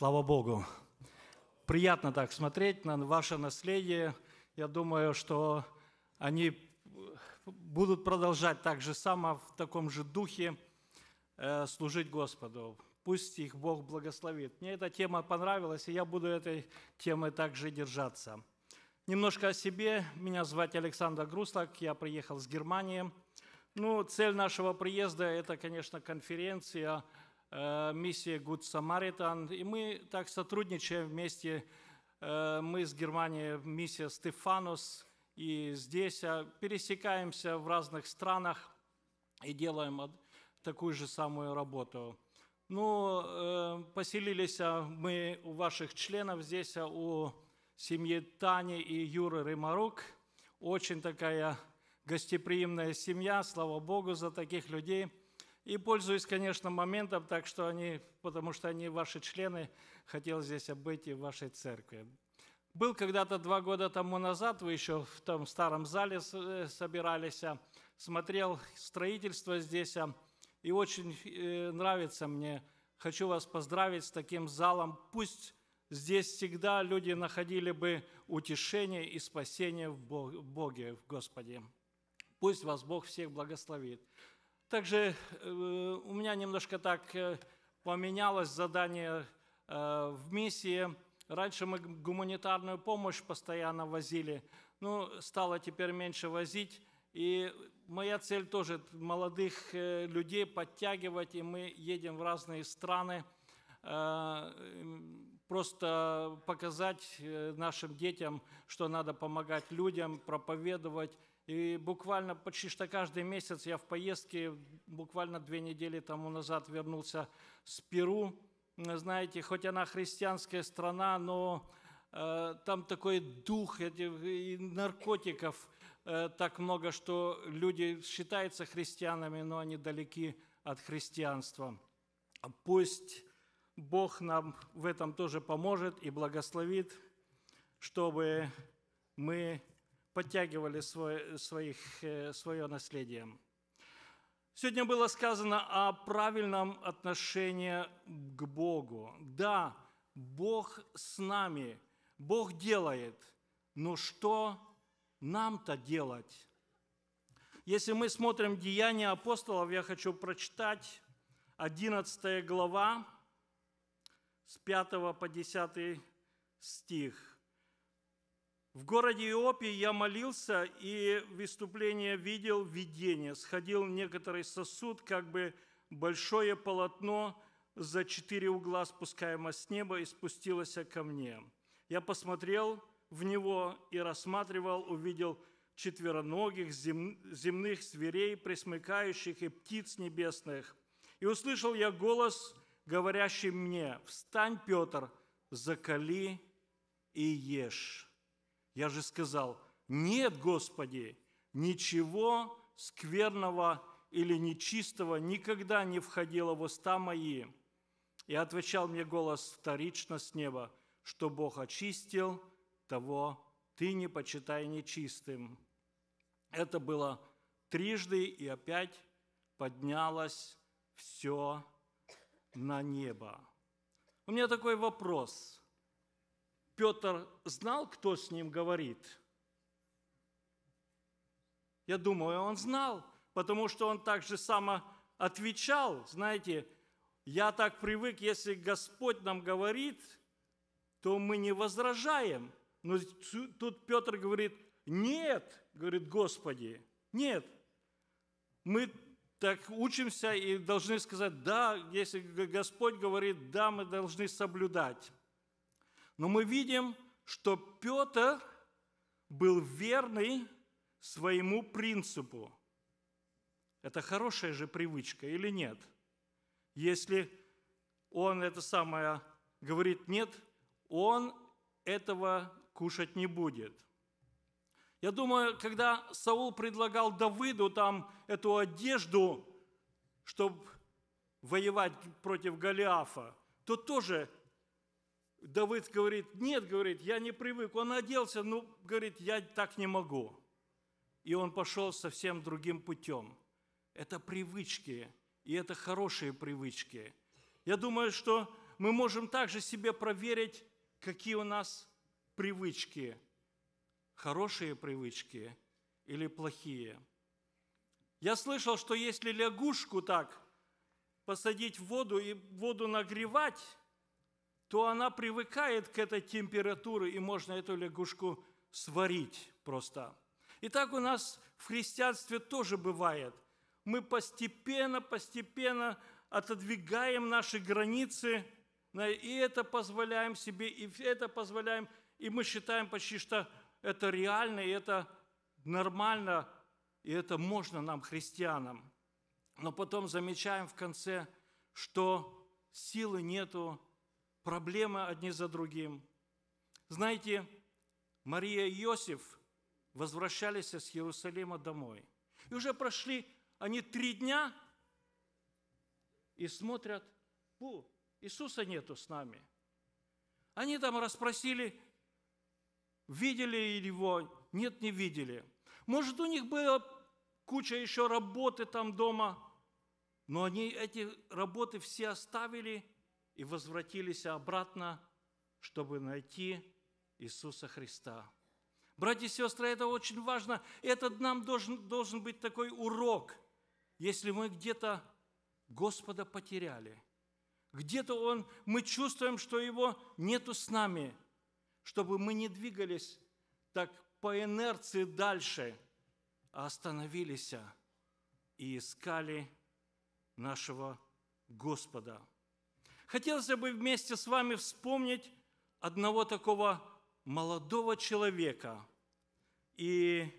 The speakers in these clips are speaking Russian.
Слава Богу. Приятно так смотреть на ваше наследие. Я думаю, что они будут продолжать так же само, а в таком же духе э, служить Господу. Пусть их Бог благословит. Мне эта тема понравилась, и я буду этой темой также держаться. Немножко о себе. Меня звать Александр Грустак, я приехал с Германии. Ну, цель нашего приезда – это, конечно, конференция – Э, миссии Good Samaritan, и мы так сотрудничаем вместе. Э, мы с Германией, миссия Стефанос, и здесь а, пересекаемся в разных странах и делаем такую же самую работу. Ну, э, поселились а, мы у ваших членов здесь, а, у семьи Тани и Юры Рымарук. Очень такая гостеприимная семья, слава Богу за таких людей – и пользуюсь, конечно, моментом, так что они, потому что они ваши члены, хотел здесь быть и в вашей церкви. Был когда-то два года тому назад, вы еще в том старом зале э, собирались, а, смотрел строительство здесь, а, и очень э, нравится мне. Хочу вас поздравить с таким залом. Пусть здесь всегда люди находили бы утешение и спасение в Боге, в Господе. Пусть вас Бог всех благословит. Также э, у меня немножко так э, поменялось задание э, в миссии. Раньше мы гуманитарную помощь постоянно возили, ну, стало теперь меньше возить. И моя цель тоже молодых людей подтягивать, и мы едем в разные страны, просто показать нашим детям, что надо помогать людям, проповедовать – и буквально почти что каждый месяц я в поездке, буквально две недели тому назад вернулся с Перу. Знаете, хоть она христианская страна, но э, там такой дух этих и наркотиков э, так много, что люди считаются христианами, но они далеки от христианства. Пусть Бог нам в этом тоже поможет и благословит, чтобы мы подтягивали свой, своих, э, свое наследие. Сегодня было сказано о правильном отношении к Богу. Да, Бог с нами, Бог делает, но что нам-то делать? Если мы смотрим Деяния апостолов, я хочу прочитать 11 глава с 5 по 10 стих. В городе Иопии я молился и выступление видел видение. Сходил в некоторый сосуд, как бы большое полотно за четыре угла, спускаемо с неба, и спустилось ко мне. Я посмотрел в него и рассматривал, увидел четвероногих зем... земных зверей, пресмыкающих и птиц небесных. И услышал я голос, говорящий мне, «Встань, Петр, закали и ешь». Я же сказал, нет, Господи, ничего скверного или нечистого никогда не входило в уста мои. И отвечал мне голос вторично с неба, что Бог очистил, того ты не почитай нечистым. Это было трижды, и опять поднялось все на небо. У меня такой вопрос. Петр знал, кто с ним говорит? Я думаю, он знал, потому что он так же само отвечал. Знаете, я так привык, если Господь нам говорит, то мы не возражаем. Но тут Петр говорит, нет, говорит, Господи, нет. Мы так учимся и должны сказать, да, если Господь говорит, да, мы должны соблюдать. Но мы видим, что Петр был верный своему принципу. Это хорошая же привычка или нет? Если он это самое говорит нет, он этого кушать не будет. Я думаю, когда Саул предлагал Давиду там эту одежду, чтобы воевать против Голиафа, то тоже Давид говорит, нет, говорит, я не привык. Он оделся, ну, говорит, я так не могу. И он пошел совсем другим путем. Это привычки, и это хорошие привычки. Я думаю, что мы можем также себе проверить, какие у нас привычки, хорошие привычки или плохие. Я слышал, что если лягушку так посадить в воду и воду нагревать, то она привыкает к этой температуре, и можно эту лягушку сварить просто. И так у нас в христианстве тоже бывает. Мы постепенно, постепенно отодвигаем наши границы, и это позволяем себе, и это позволяем, и мы считаем почти что это реально, и это нормально, и это можно нам, христианам. Но потом замечаем в конце, что силы нету проблемы одни за другим. Знаете, Мария и Иосиф возвращались с Иерусалима домой. И уже прошли они три дня и смотрят, Бу, Иисуса нету с нами. Они там расспросили, видели его, нет, не видели. Может, у них была куча еще работы там дома, но они эти работы все оставили – и возвратились обратно, чтобы найти Иисуса Христа. Братья и сестры, это очень важно. Этот нам должен, должен быть такой урок. Если мы где-то Господа потеряли, где-то он, мы чувствуем, что Его нету с нами, чтобы мы не двигались так по инерции дальше, а остановились и искали нашего Господа. Хотелось бы вместе с вами вспомнить одного такого молодого человека. И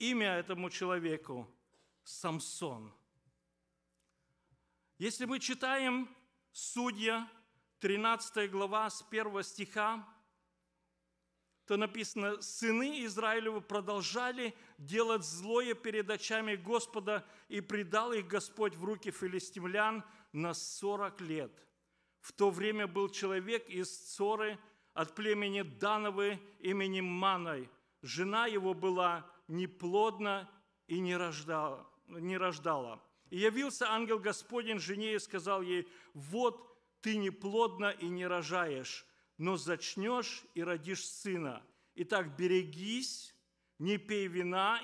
имя этому человеку – Самсон. Если мы читаем Судья, 13 глава с 1 стиха, то написано, «Сыны Израилевы продолжали делать злое перед очами Господа, и предал их Господь в руки филистимлян на 40 лет» в то время был человек из Цоры от племени Дановы именем Маной. Жена его была неплодна и не рождала. Не рождала. И явился ангел Господень жене и сказал ей, «Вот ты неплодна и не рожаешь, но зачнешь и родишь сына. Итак, берегись, не пей вина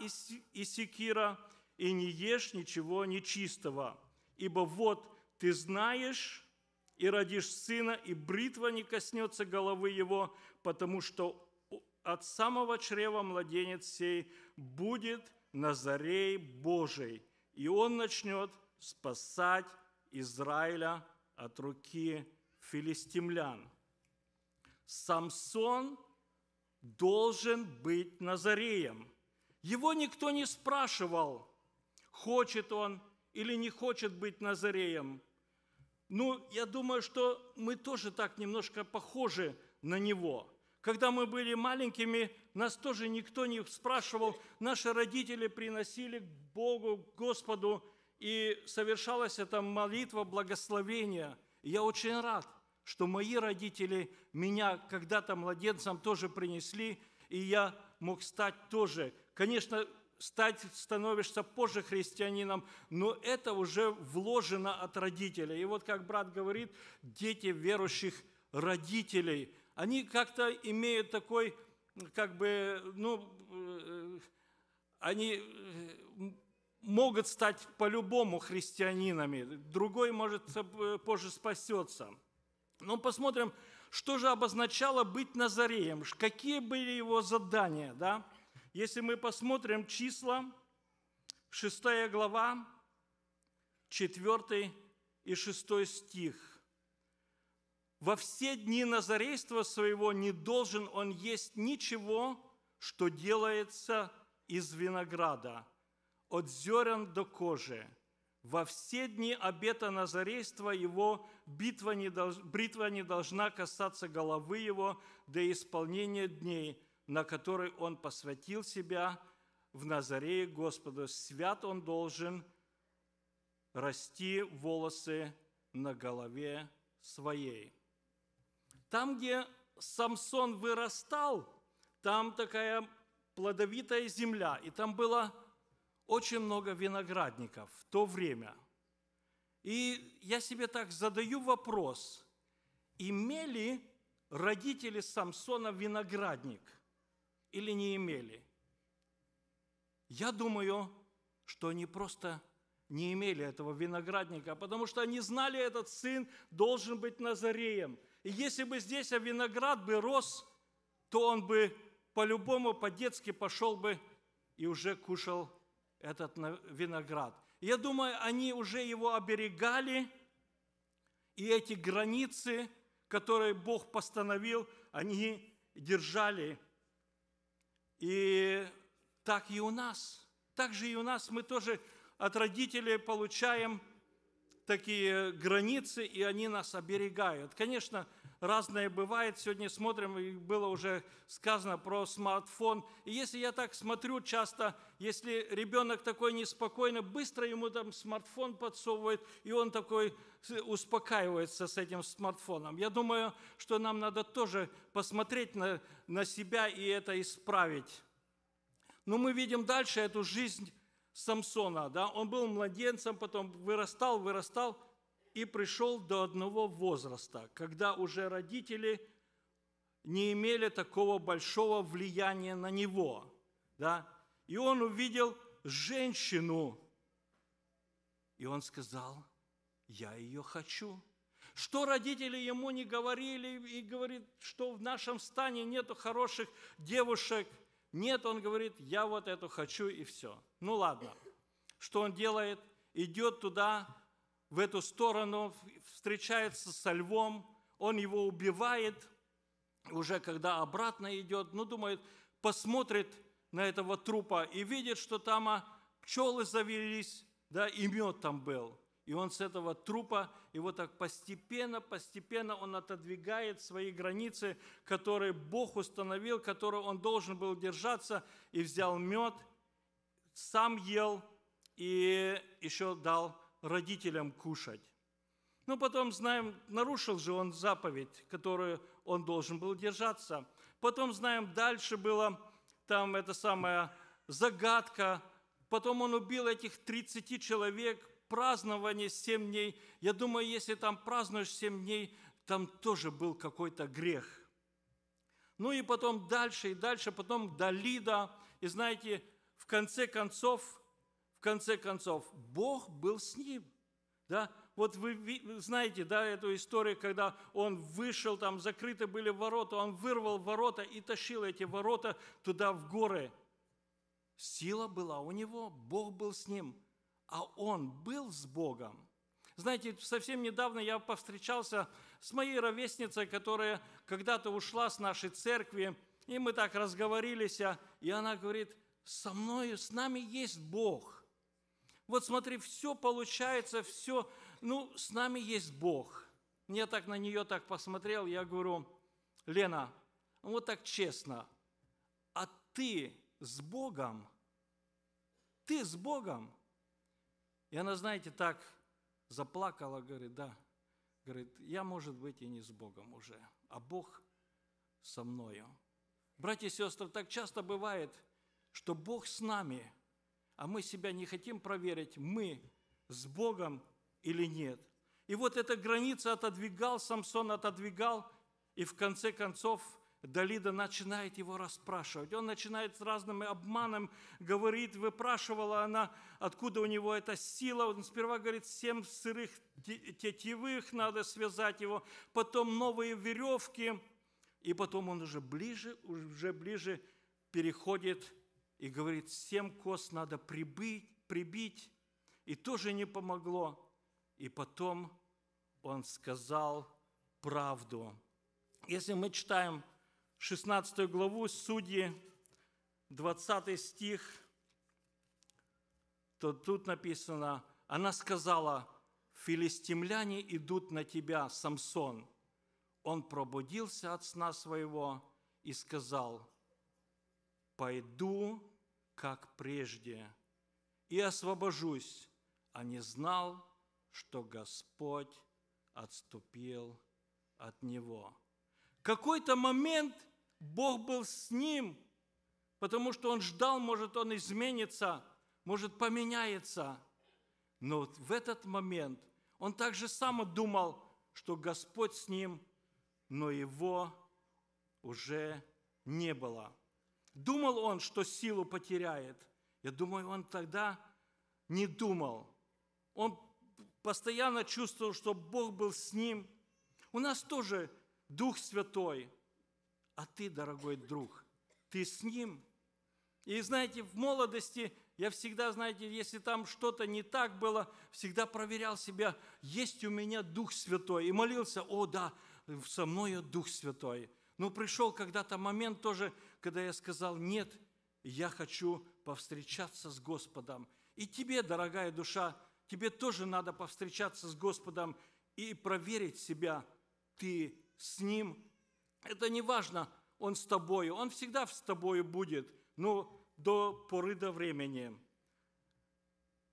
и секира, и не ешь ничего нечистого, ибо вот ты знаешь, и родишь сына, и бритва не коснется головы его, потому что от самого чрева младенец сей будет Назарей Божий, и он начнет спасать Израиля от руки филистимлян. Самсон должен быть Назареем. Его никто не спрашивал, хочет он или не хочет быть Назареем. Ну, я думаю, что мы тоже так немножко похожи на него. Когда мы были маленькими, нас тоже никто не спрашивал. Наши родители приносили к Богу, к Господу, и совершалась эта молитва благословения. я очень рад, что мои родители меня когда-то младенцам тоже принесли, и я мог стать тоже. Конечно, стать, становишься позже христианином, но это уже вложено от родителей. И вот как брат говорит, дети верующих родителей, они как-то имеют такой, как бы, ну, э, они э, могут стать по-любому христианинами, другой может э, позже спасется. Но посмотрим, что же обозначало быть Назареем, какие были его задания, да? Если мы посмотрим числа, 6 глава, 4 и 6 стих. «Во все дни назарейства своего не должен он есть ничего, что делается из винограда, от зерен до кожи. Во все дни обета назарейства его битва не долж... бритва не должна касаться головы его до исполнения дней, на который он посвятил себя в Назарее Господу. Свят он должен расти волосы на голове своей. Там, где Самсон вырастал, там такая плодовитая земля, и там было очень много виноградников в то время. И я себе так задаю вопрос, имели родители Самсона виноградник – или не имели? Я думаю, что они просто не имели этого виноградника, потому что они знали, этот сын должен быть Назареем. И если бы здесь а виноград бы рос, то он бы по-любому, по-детски пошел бы и уже кушал этот виноград. Я думаю, они уже его оберегали, и эти границы, которые Бог постановил, они держали и так и у нас. Так же и у нас мы тоже от родителей получаем такие границы, и они нас оберегают. Конечно, разное бывает. Сегодня смотрим, и было уже сказано про смартфон. И если я так смотрю часто, если ребенок такой неспокойный, быстро ему там смартфон подсовывает, и он такой успокаивается с этим смартфоном. Я думаю, что нам надо тоже посмотреть на, на себя и это исправить. Но мы видим дальше эту жизнь Самсона. Да? Он был младенцем, потом вырастал, вырастал – и пришел до одного возраста, когда уже родители не имели такого большого влияния на него. Да? И он увидел женщину, и он сказал, я ее хочу. Что родители ему не говорили и говорит, что в нашем стане нету хороших девушек. Нет, он говорит, я вот эту хочу и все. Ну ладно. Что он делает? Идет туда, в эту сторону, встречается со львом, он его убивает, уже когда обратно идет, ну, думает, посмотрит на этого трупа и видит, что там а, пчелы завелись, да, и мед там был. И он с этого трупа, и вот так постепенно, постепенно он отодвигает свои границы, которые Бог установил, которые он должен был держаться, и взял мед, сам ел и еще дал родителям кушать. Но ну, потом, знаем, нарушил же он заповедь, которую он должен был держаться. Потом, знаем, дальше была там эта самая загадка. Потом он убил этих 30 человек, празднование 7 дней. Я думаю, если там празднуешь 7 дней, там тоже был какой-то грех. Ну и потом дальше и дальше, потом Далида. И знаете, в конце концов, конце концов, Бог был с ним. Да? Вот вы знаете, да, эту историю, когда он вышел, там закрыты были ворота, он вырвал ворота и тащил эти ворота туда в горы. Сила была у него, Бог был с ним, а он был с Богом. Знаете, совсем недавно я повстречался с моей ровесницей, которая когда-то ушла с нашей церкви, и мы так разговорились, а, и она говорит, со мной, с нами есть Бог. Вот смотри, все получается, все, ну, с нами есть Бог. Я так на нее так посмотрел, я говорю, Лена, ну, вот так честно, а ты с Богом? Ты с Богом? И она, знаете, так заплакала, говорит, да. Говорит, я, может быть, и не с Богом уже, а Бог со мною. Братья и сестры, так часто бывает, что Бог с нами, а мы себя не хотим проверить, мы с Богом или нет. И вот эта граница отодвигал, Самсон отодвигал, и в конце концов Далида начинает его расспрашивать. Он начинает с разным обманом, говорит, выпрашивала она, откуда у него эта сила. Он сперва говорит, семь сырых тетивых надо связать его, потом новые веревки. И потом он уже ближе, уже ближе переходит и говорит, всем коз надо прибыть, прибить, и тоже не помогло. И потом он сказал правду. Если мы читаем 16 главу, Судьи, 20 стих, то тут написано, она сказала, филистимляне идут на тебя, Самсон. Он пробудился от сна своего и сказал, пойду, как прежде, и освобожусь, а не знал, что Господь отступил от него. Какой-то момент Бог был с ним, потому что он ждал, может, он изменится, может, поменяется. Но вот в этот момент он так же само думал, что Господь с ним, но его уже не было. Думал он, что силу потеряет. Я думаю, он тогда не думал. Он постоянно чувствовал, что Бог был с ним. У нас тоже Дух Святой. А ты, дорогой друг, ты с ним. И знаете, в молодости я всегда, знаете, если там что-то не так было, всегда проверял себя, есть у меня Дух Святой. И молился, о да, со мною Дух Святой. Но ну, пришел когда-то момент тоже, когда я сказал «нет», я хочу повстречаться с Господом. И тебе, дорогая душа, тебе тоже надо повстречаться с Господом и проверить себя. Ты с Ним. Это не важно, Он с тобою. Он всегда с тобою будет, но до поры до времени.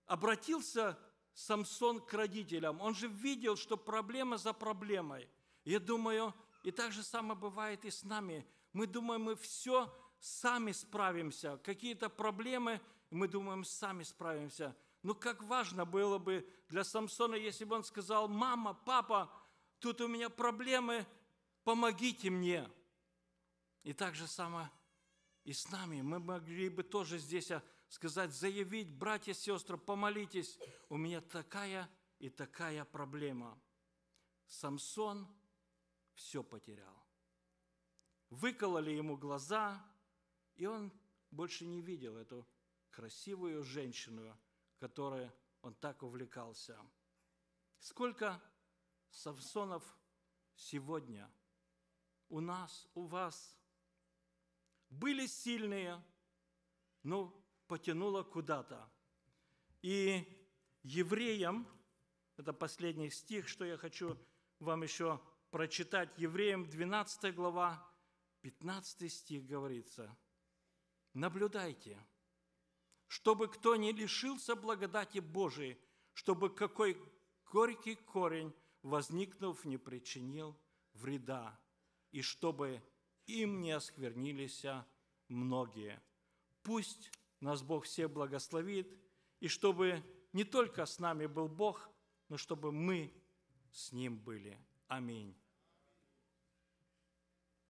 Обратился Самсон к родителям. Он же видел, что проблема за проблемой. Я думаю, и так же самое бывает и с нами – мы думаем, мы все сами справимся. Какие-то проблемы, мы думаем, сами справимся. Ну как важно было бы для Самсона, если бы он сказал, мама, папа, тут у меня проблемы, помогите мне. И так же самое и с нами. Мы могли бы тоже здесь а, сказать, заявить, братья, сестры, помолитесь, у меня такая и такая проблема. Самсон все потерял выкололи ему глаза, и он больше не видел эту красивую женщину, которой он так увлекался. Сколько Самсонов сегодня у нас, у вас были сильные, но потянуло куда-то. И евреям, это последний стих, что я хочу вам еще прочитать, евреям 12 глава, 15 стих говорится, «Наблюдайте, чтобы кто не лишился благодати Божией, чтобы какой горький корень, возникнув, не причинил вреда, и чтобы им не осквернились многие. Пусть нас Бог все благословит, и чтобы не только с нами был Бог, но чтобы мы с Ним были. Аминь.